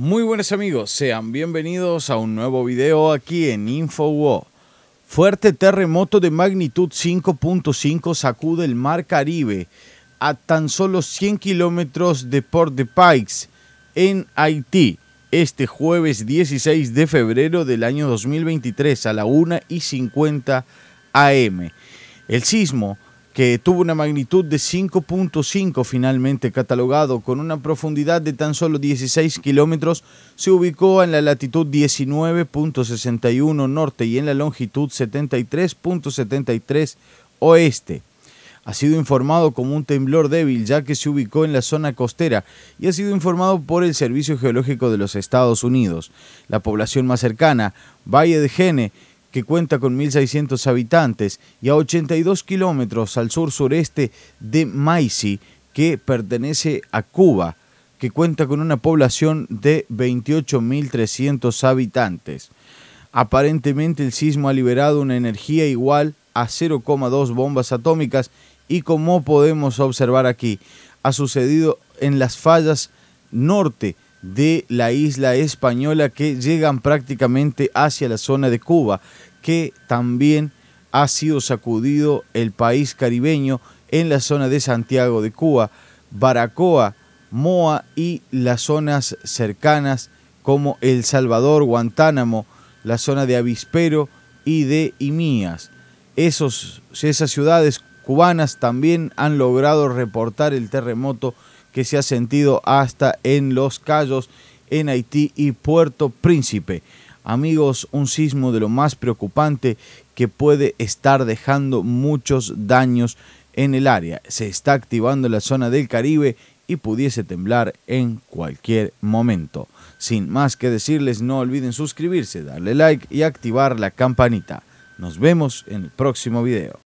Muy buenos amigos, sean bienvenidos a un nuevo video aquí en InfoWo. Fuerte terremoto de magnitud 5.5 sacude el mar Caribe a tan solo 100 kilómetros de Port de Pikes, en Haití, este jueves 16 de febrero del año 2023 a la 1 y 50 am. El sismo que tuvo una magnitud de 5.5 finalmente catalogado con una profundidad de tan solo 16 kilómetros, se ubicó en la latitud 19.61 norte y en la longitud 73.73 oeste. Ha sido informado como un temblor débil ya que se ubicó en la zona costera y ha sido informado por el Servicio Geológico de los Estados Unidos. La población más cercana, Valle de Gene, que cuenta con 1.600 habitantes, y a 82 kilómetros al sur-sureste de Maisi, que pertenece a Cuba, que cuenta con una población de 28.300 habitantes. Aparentemente el sismo ha liberado una energía igual a 0,2 bombas atómicas y como podemos observar aquí, ha sucedido en las fallas norte de la isla española que llegan prácticamente hacia la zona de Cuba, que también ha sido sacudido el país caribeño en la zona de Santiago de Cuba, Baracoa, Moa y las zonas cercanas como El Salvador, Guantánamo, la zona de Avispero y de Imías. esas ciudades cubanas también han logrado reportar el terremoto que se ha sentido hasta en Los Cayos, en Haití y Puerto Príncipe. Amigos, un sismo de lo más preocupante que puede estar dejando muchos daños en el área. Se está activando la zona del Caribe y pudiese temblar en cualquier momento. Sin más que decirles, no olviden suscribirse, darle like y activar la campanita. Nos vemos en el próximo video.